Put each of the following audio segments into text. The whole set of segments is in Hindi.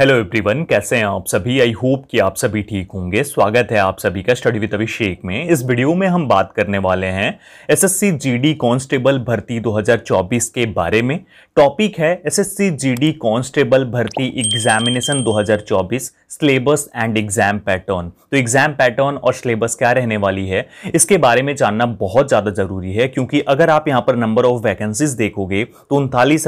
हेलो एवरीवन कैसे हैं आप सभी आई होप कि आप सभी ठीक होंगे स्वागत है आप सभी का स्टडी विद अभिषेक में इस वीडियो में हम बात करने वाले हैं एसएससी जीडी कांस्टेबल भर्ती 2024 के बारे में टॉपिक है एसएससी जीडी कांस्टेबल भर्ती examination 2024 syllabus and exam pattern तो एग्जाम पैटर्न और सिलेबस क्या रहने वाली है इसके बारे में जानना बहुत ज़्यादा ज़रूरी है क्योंकि अगर आप यहाँ पर नंबर ऑफ वैकेंसीज देखोगे तो उनतालीस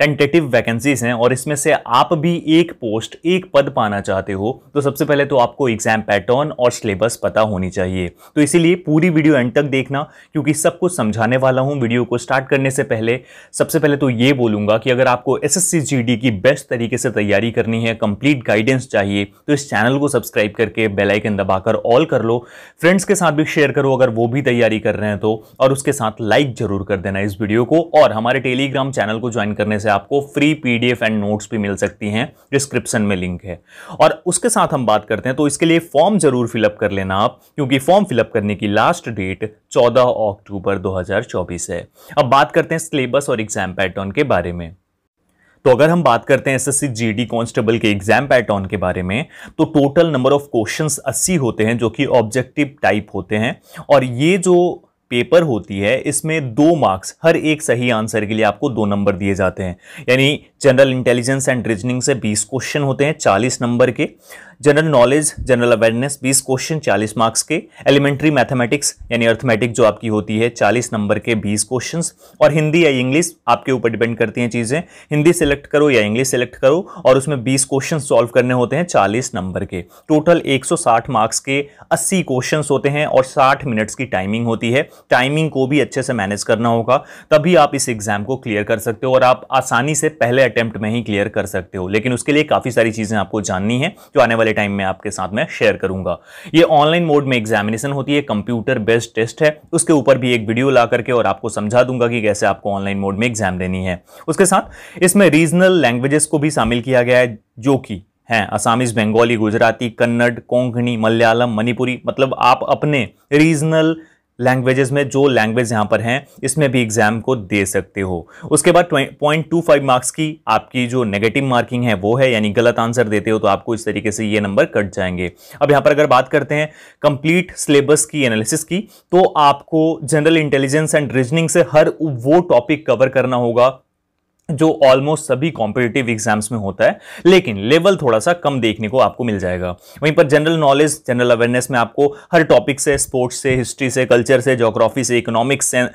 टेंटेटिव वैकेंसीज हैं और इसमें से आप भी एक पोस्ट एक पद पाना चाहते हो तो सबसे पहले तो आपको एग्जाम पैटर्न और सिलेबस पता होनी चाहिए तो इसीलिए पूरी वीडियो एंड तक देखना क्योंकि सब कुछ समझाने वाला हूँ वीडियो को स्टार्ट करने से पहले सबसे पहले तो ये बोलूंगा कि अगर आपको एस एस की बेस्ट तरीके से तैयारी करनी है कंप्लीट गाइडेंस चाहिए तो इस चैनल को सब्सक्राइब करके बेलाइकन दबाकर ऑल कर लो फ्रेंड्स के साथ भी शेयर करो अगर वो भी तैयारी कर रहे हैं तो और उसके साथ लाइक जरूर कर देना इस वीडियो को और हमारे टेलीग्राम चैनल को ज्वाइन करने से आपको फ्री पीडीएफ एंड नोट्स भी मिल सकती हैं डिस्क्रिप्शन में लिंक है और उसके साथ हम बात करते हैं तो इसके लिए फॉर्म ज़रूर फिलअप कर लेना आप क्योंकि फॉर्म फिलअप करने की लास्ट डेट 14 अक्टूबर 2024 है अब बात करते हैं सिलेबस और एग्जाम पैटर्न के बारे में तो अगर हम बात करते हैं एसएससी जीडी कांस्टेबल के एग्जाम पैटर्न के बारे में तो टोटल नंबर ऑफ क्वेश्चंस 80 होते हैं जो कि ऑब्जेक्टिव टाइप होते हैं और ये जो पेपर होती है इसमें दो मार्क्स हर एक सही आंसर के लिए आपको दो नंबर दिए जाते हैं यानी जनरल इंटेलिजेंस एंड रीजनिंग से 20 क्वेश्चन होते हैं 40 नंबर के general knowledge general awareness 20 question 40 marks के एलिमेंट्री मैथमेटिक्स यानी अर्थमेटिक जो आपकी होती है 40 नंबर के 20 क्वेश्चंस और हिंदी या इंग्लिश आपके ऊपर डिपेंड करती हैं चीज़ें हिंदी सेलेक्ट करो या इंग्लिश सेलेक्ट करो और उसमें बीस क्वेश्चन सॉल्व करने होते हैं चालीस नंबर के टोटल एक मार्क्स के अस्सी क्वेश्चन होते हैं और साठ मिनट्स की टाइमिंग होती है टाइमिंग को भी अच्छे से मैनेज करना होगा तभी आप इस एग्जाम को क्लियर कर सकते हो और आप आसानी से पहले अटैम्प्ट में ही क्लियर कर सकते हो लेकिन उसके लिए काफ़ी सारी चीज़ें आपको जाननी है जो आने वाले वाले टाइम में आपके साथ में शेयर करूंगा ये ऑनलाइन मोड में एग्जामिनेशन होती है कंप्यूटर बेस्ड टेस्ट है उसके ऊपर भी एक वीडियो ला करके और आपको समझा दूंगा कि कैसे आपको ऑनलाइन मोड में एग्जाम देनी है उसके साथ इसमें रीजनल लैंग्वेजेस को भी शामिल किया गया है जो कि हैं असामीज बंगाली गुजराती कन्नड़ कोंकणी मलयालम मणिपुरी मतलब आप अपने रीजनल लैंग्वेजेस में जो लैंग्वेज यहाँ पर हैं इसमें भी एग्जाम को दे सकते हो उसके बाद पॉइंट टू फाइव मार्क्स की आपकी जो नेगेटिव मार्किंग है वो है यानी गलत आंसर देते हो तो आपको इस तरीके से ये नंबर कट जाएंगे अब यहाँ पर अगर बात करते हैं कंप्लीट सिलेबस की एनालिसिस की तो आपको जनरल इंटेलिजेंस एंड रीजनिंग से हर वो टॉपिक कवर करना होगा जो ऑलमोस्ट सभी कॉम्पिटेटिव एग्जाम्स में होता है लेकिन लेवल थोड़ा सा कम देखने को आपको मिल जाएगा वहीं पर जनरल नॉलेज जनरल अवेयरनेस में आपको हर टॉपिक से स्पोर्ट्स से हिस्ट्री से कल्चर से जोग्राफी से इकोनॉमिक्स से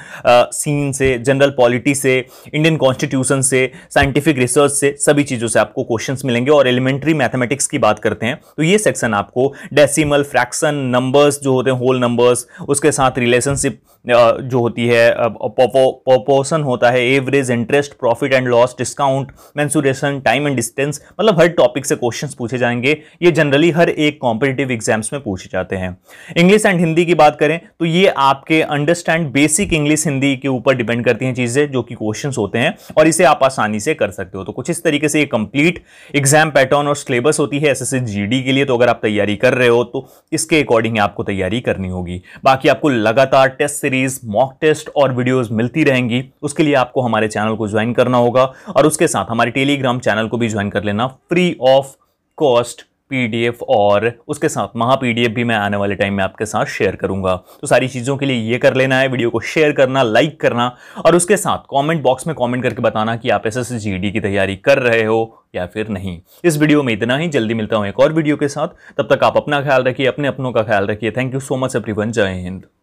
सीन से जनरल पॉलिटी से इंडियन कॉन्स्टिट्यूशन से साइंटिफिक रिसर्च से सभी चीज़ों से आपको क्वेश्चन मिलेंगे और एलिमेंट्री मैथमेटिक्स की बात करते हैं तो ये सेक्शन आपको डेसीमल फ्रैक्शन नंबर्स जो होते हैं होल नंबर्स उसके साथ रिलेशनशिप जो होती है प्रोपोर्सन होता है average interest profit and and loss discount mensuration time and distance मतलब हर टॉपिक से क्वेश्चन पूछे जाएंगे ये जनरली हर एक कॉम्पिटेटिव एग्जाम्स में पूछे जाते हैं इंग्लिश एंड हिंदी की बात करें तो ये आपके अंडरस्टैंड बेसिक इंग्लिश हिंदी के ऊपर डिपेंड करती हैं चीज़ें जो कि क्वेश्चन होते हैं और इसे आप आसानी से कर सकते हो तो कुछ इस तरीके से ये कंप्लीट एग्जाम पैटर्न और सिलेबस होती है एस एस के लिए तो अगर आप तैयारी कर रहे हो तो इसके अकॉर्डिंग आपको तैयारी करनी होगी बाकी आपको लगातार टेस्ट सीरीज मॉक टेस्ट और वीडियोज मिलती रहेंगी उसके लिए आपको हमारे चैनल को ज्वाइन करना होगा होगा और उसके साथ हमारे टेलीग्राम चैनल को भी ज्वाइन कर लेना फ्री ऑफ कॉस्ट पीडीएफ और उसके साथ महा पीडीएफ भी मैं आने वाले टाइम में आपके साथ शेयर करूंगा तो सारी चीज़ों के लिए ये कर लेना है वीडियो को शेयर करना लाइक करना और उसके साथ कमेंट बॉक्स में कमेंट करके बताना कि आप एस एस की तैयारी कर रहे हो या फिर नहीं इस वीडियो में इतना ही जल्दी मिलता हूँ एक और वीडियो के साथ तब तक आप अपना ख्याल रखिए अपने अपनों का ख्याल रखिए thank you so much every जय हिंद